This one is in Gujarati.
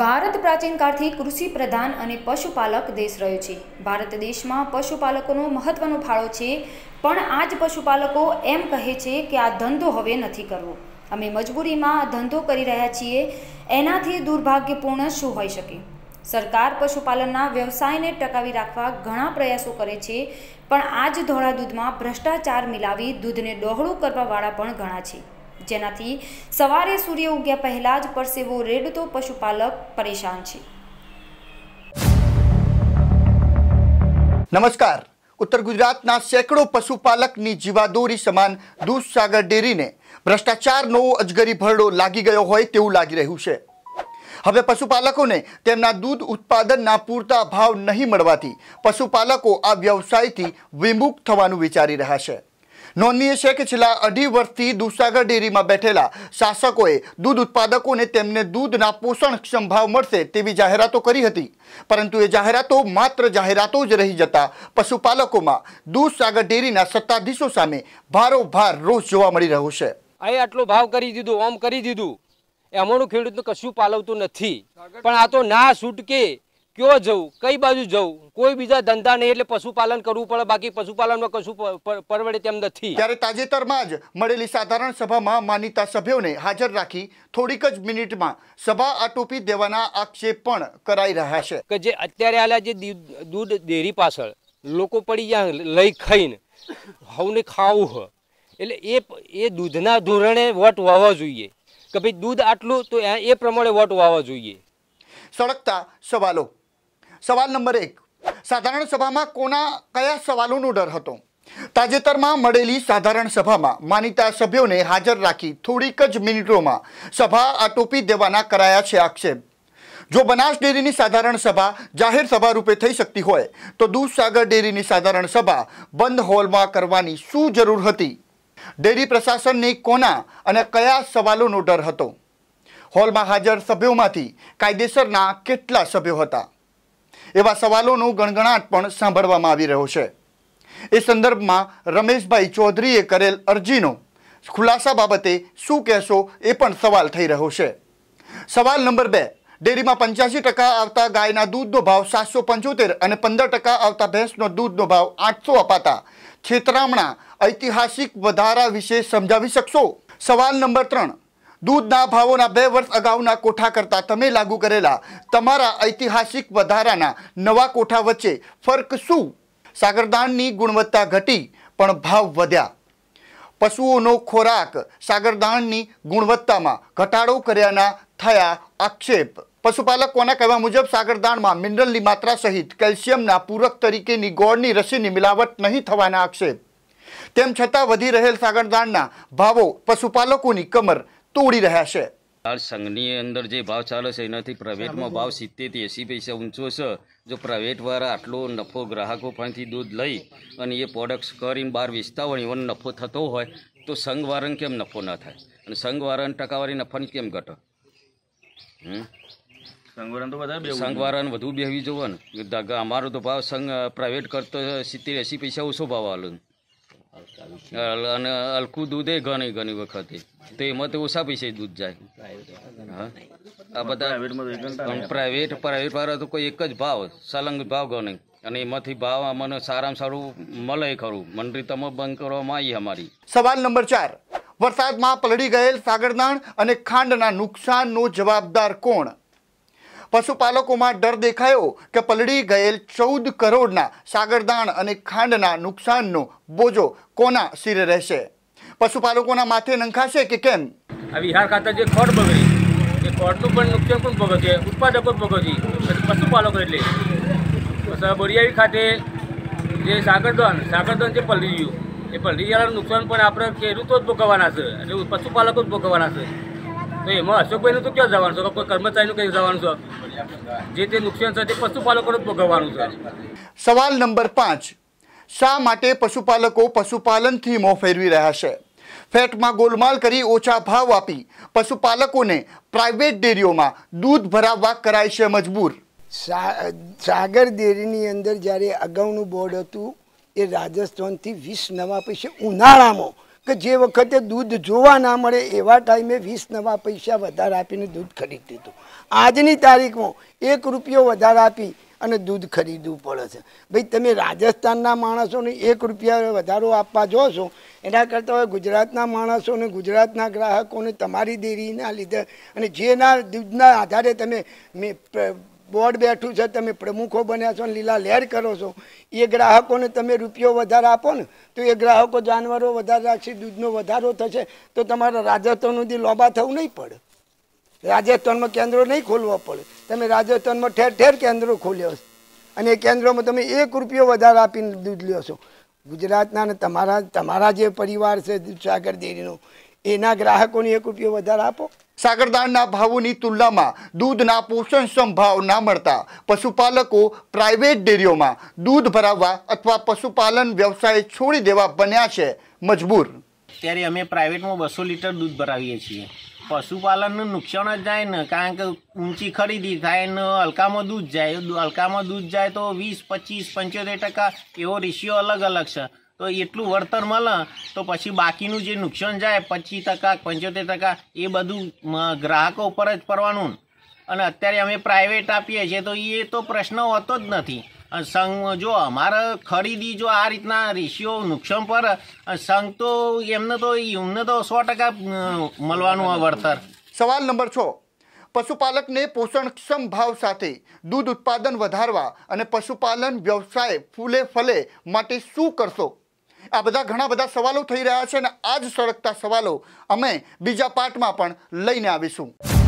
ભારત પ્રાચીન કાળથી કૃષિ પ્રધાન અને પશુપાલક દેશ રહ્યો છે ભારત દેશમાં પશુપાલકોનો મહત્વનો ફાળો છે પણ આજ પશુપાલકો એમ કહે છે કે આ ધંધો હવે નથી કરવો અમે મજબૂરીમાં ધંધો કરી રહ્યા છીએ એનાથી દુર્ભાગ્યપૂર્ણ શું હોઈ શકે સરકાર પશુપાલનના વ્યવસાયને ટકાવી રાખવા ઘણા પ્રયાસો કરે છે પણ આજ ધોળા દૂધમાં ભ્રષ્ટાચાર મિલાવી દૂધને ડહોળું કરવાવાળા પણ ઘણા છે જેનાથી સવારે સૂર્ય ઉગ્યા પહેલા જ પરસેવો રેડતો પશુપાલક પરેશાન છે નમસ્કાર ઉત્તર ગુજરાતના સેંકડો પશુપાલકની જીવાદોરી સમાન દૂધસાગર ડેરીને ભ્રષ્ટાચારનો અજગરી ભરડો લાગી ગયો હોય તેવું લાગી રહ્યું છે હવે પશુપાલકોને તેમના દૂધ ઉત્પાદનના પૂરતા ભાવ નહીં મળવાથી પશુપાલકો આ વ્યવસાયથી વિમુખ થવાનું વિચારી રહ્યા છે નોંધનીય છે કે છેલ્લા અઢી વર્ષથી દૂધસાગર ડેરીમાં બેઠેલા શાસકોએ દૂધ ઉત્પાદકોને તેમને દૂધના પોષણક્ષમ ભાવ મળશે તેવી જાહેરાતો કરી હતી પરંતુ એ જાહેરાતો માત્ર જાહેરાતો જ રહી જતા પશુપાલકોમાં દૂધસાગર ડેરીના સત્તાધીશો સામે ભારોભાર રોષ જોવા મળી રહ્યો છે અહીં આટલો ભાવ કરી દીધું ઓમ કરી દીધું એમોનું ખેડૂતનું કશું પાલવતું નથી પણ આ તો ના છૂટકે ક્યો જવું કઈ બાજુ જવું કોઈ બીજા ધંધા નહીં એટલે પશુપાલન કરવું પડે બાકી પશુપાલનમાં કશું પરવડે તેમ નથી ત્યારે તાજેતરમાં જ મળેલી સાધારણ સભામાં માનીતા સભ્યોને હાજર રાખી થોડીક જ મિનિટમાં સભા આટોપી દેવાના આક્ષેપ પણ કરાઈ રહ્યા છે કે જે અત્યારે આલા જે દૂધ ડેરી પાછળ લોકો પડી જ્યાં લઈ ખાઈને હવને ખાવું હ એટલે એ એ દૂધના ધોરણે વટ વાવવા જોઈએ કે ભાઈ દૂધ આટલું તો એ પ્રમાણે વટ વાવવા જોઈએ સળગતા સવાલો સવાલ નંબર એક સાધારણ સભામાં કોના કયા સવાલોનો ડર હતો તાજેતરમાં મળેલી સાધારણ સભામાં માનીતા સભ્યોને હાજર રાખી થોડીક જ મિનિટોમાં સભા આટોપી દેવાના કરાયા છે આક્ષેપ જો બનાસ ડેરીની સાધારણ સભા જાહેર સભા રૂપે થઈ શકતી હોય તો દૂધસાગર ડેરીની સાધારણ સભા બંધ હોલમાં કરવાની શું જરૂર હતી ડેરી પ્રશાસનને કોના અને કયા સવાલોનો ડર હતો હોલમાં હાજર સભ્યોમાંથી કાયદેસરના કેટલા સભ્યો હતા એવા સવાલોનો ગણગણાટ પણ સાંભળવામાં આવી રહ્યો છે એ સંદર્ભમાં રમેશભાઈ ચૌધરીએ કરેલ અરજીનો ખુલાસા બાબતે શું કહેશો એ પણ સવાલ થઈ રહ્યો છે સવાલ નંબર બે ડેરીમાં પંચ્યાસી ટકા આવતા ગાયના દૂધનો ભાવ સાતસો પંચોતેર અને પંદર ટકા આવતા ભેંસનો દૂધનો ભાવ આઠસો અપાતા છેતરામણા ઐતિહાસિક વધારા વિશે સમજાવી શકશો સવાલ નંબર ત્રણ દૂધના ભાવોના બે વર્ષ અગાઉના કોઠા કરતાં તમે લાગુ કરેલા તમારા ઐતિહાસિક વધારાના નવા કોઠા વચ્ચે ફર્ક શું સાગરદાનની ગુણવત્તા ઘટી પણ ભાવ વધ્યા પશુઓનો ખોરાક સાગરદાનની ગુણવત્તામાં ઘટાડો કર્યાના થયા આક્ષેપ પશુપાલકોના કહેવા મુજબ સાગરદાણમાં મિનરલની માત્રા સહિત કેલ્શિયમના પૂરક તરીકેની ગોળની રસીની મિલાવટ નહીં થવાના આક્ષેપ તેમ છતાં વધી રહેલ સાગરદાણના ભાવો પશુપાલકોની કમર તોડી રહ્યા છે આ સંઘની અંદર જે ભાવ ચાલે છે એનાથી પ્રાઇવેટમાં ભાવ સિત્તેરથી એંસી પૈસા ઊંચો છે જો પ્રાઇવેટવાળા આટલો નફો ગ્રાહકો પાસેથી દૂધ લઈ અને એ પ્રોડક્ટ કરીને બહાર વેચતા હોય એવો નફો થતો હોય તો સંઘવારણ કેમ નફો ના થાય અને સંઘવારણ ટકાવારી નફાની કેમ ઘટે સંઘવારણ વધુ બેહવી જોવાનું અમારો તો ભાવ સંઘ પ્રાઇવેટ કરતો સિત્તેર એંસી પૈસા ઓછો ભાવ આવેલો અને હલકું દૂધ એ ઘણી ઘણી વખત તો એમાં તો ઓછા પૈસે દૂધ જાય આ બધા પ્રાઇવેટ પ્રાઇવેટ વાળા તો કોઈ એક જ ભાવ સલંગ ભાવ ગણે અને એમાંથી ભાવ અમને સારામાં સારું મળે ખરું મંડળી તમે બંધ કરવામાં આવી અમારી સવાલ નંબર ચાર વરસાદમાં પલળી ગયેલ સાગરદાણ અને ખાંડના નુકસાનનો જવાબદાર કોણ પશુપાલકોમાં ડર દેખાયો કે પલળી ગયેલ ચૌદ કરોડના સાગરદાણ અને ખાંડના નુકસાનનો બોજો કોના શિરે રહેશે પશુપાલકોના માથે નંખાશે કે કેમ વિહાર ખાતર જે ખોડ બગડી એ ખોડનું પણ નુકસાન પણ ભોગવશે ઉત્પાદકો ભોગવશે પશુપાલકો એટલે બોરિયાવી ખાતે જે સાગરદાન સાગરદાન જે પલળી ગયું એ પલળી નુકસાન પણ આપણે ખેડૂતો જ ભોગવવાના છે એટલે પશુપાલકો જ ભોગવવાના છે તો એમાં અશોકભાઈનું તો ક્યાં જવાનું છે કોઈ કર્મચારીનું કંઈ જવાનું છે જે તે નુકસાન છે તે પશુપાલકોનું ભોગવવાનું છે સવાલ નંબર પાંચ શા માટે પશુપાલકો પશુપાલનથી મોં ફેરવી રહ્યા છે ફેટમાં ગોલમાલ કરી ઓછા ભાવ આપી પશુપાલકોને પ્રાઇવેટ ડેરીઓમાં દૂધ ભરાવવા કરાય છે મજબૂર સાગર ડેરીની અંદર જ્યારે અગાઉનું બોર્ડ હતું એ રાજસ્થાનથી વીસ નવા પૈસે ઉનાળામાં કે જે વખતે દૂધ જોવા ના મળે એવા ટાઈમે વીસ નવા પૈસા વધારે આપીને દૂધ ખરીદ લીધું આજની તારીખમાં એક રૂપિયો વધારે આપી અને દૂધ ખરીદવું પડે છે ભાઈ તમે રાજસ્થાનના માણસોને એક રૂપિયા વધારો આપવા જો છો એના કરતાં હવે ગુજરાતના માણસોને ગુજરાતના ગ્રાહકોને તમારી ડેરીના લીધે અને જેના દૂધના આધારે તમે બોર્ડ બેઠું છે તમે પ્રમુખો બન્યા છો ને લીલા લહેર કરો છો એ ગ્રાહકોને તમે રૂપિયો વધારે આપો ને તો એ ગ્રાહકો જાનવરો વધારે રાખશે દૂધનો વધારો થશે તો તમારે રાજસ્થાનથી લોબા થવું નહીં પડે રાજસ્થાનમાં કેન્દ્રો નહીં ખોલવા પડે તમે રાજસ્થાનમાં ઠેર ઠેર કેન્દ્રો ખોલ્યો છે અને એ કેન્દ્રોમાં તમે એક રૂપિયો વધારે આપીને દૂધ લ્યો છો ગુજરાતના ને તમારા તમારા જે પરિવાર છે દૂધસાગર ડેરીનો એના ગ્રાહકોને એક રૂપિયો વધારે આપો સાગરદાનના ભાવોની તુલનામાં દૂધના પોષણ સંભાવ ના મળતા પશુપાલકો પ્રાઇવેટ ડેરીઓમાં દૂધ ભરાવવા અથવા પશુપાલન વ્યવસાય છોડી દેવા બન્યા છે મજબૂર ત્યારે અમે પ્રાઇવેટમાં બસો લીટર દૂધ ભરાવીએ છીએ પશુપાલનનું નુકસાન જ જાય ને કારણ કે ઊંચી ખરીદી થાય ને હલકામાં દૂધ જાય હલકામાં દૂધ જાય તો વીસ પચીસ પંચોતેર ટકા એવો રેશિયો અલગ અલગ છે તો એટલું વળતર મળે તો પછી બાકીનું જે નુકસાન જાય પચીસ ટકા પંચોતેર ટકા એ બધું ગ્રાહકો ઉપર જ પડવાનું અને અત્યારે અમે પ્રાઇવેટ આપીએ છીએ તો એ તો પ્રશ્ન હોતો જ નથી સંઘ જો અમારે ખરીદી જો આ રીતના રેશિયો નુકસાન પર સંઘ તો એમને તો એમને તો સો ટકા મળવાનું આ વળતર સવાલ નંબર છ પશુપાલકને પોષણક્ષમ ભાવ સાથે દૂધ ઉત્પાદન વધારવા અને પશુપાલન વ્યવસાય ફૂલે ફલે માટે શું કરશો આ બધા ઘણા બધા સવાલો થઈ રહ્યા છે અને આ જ સળગતા સવાલો અમે બીજા પાર્ટમાં પણ લઈને આવીશું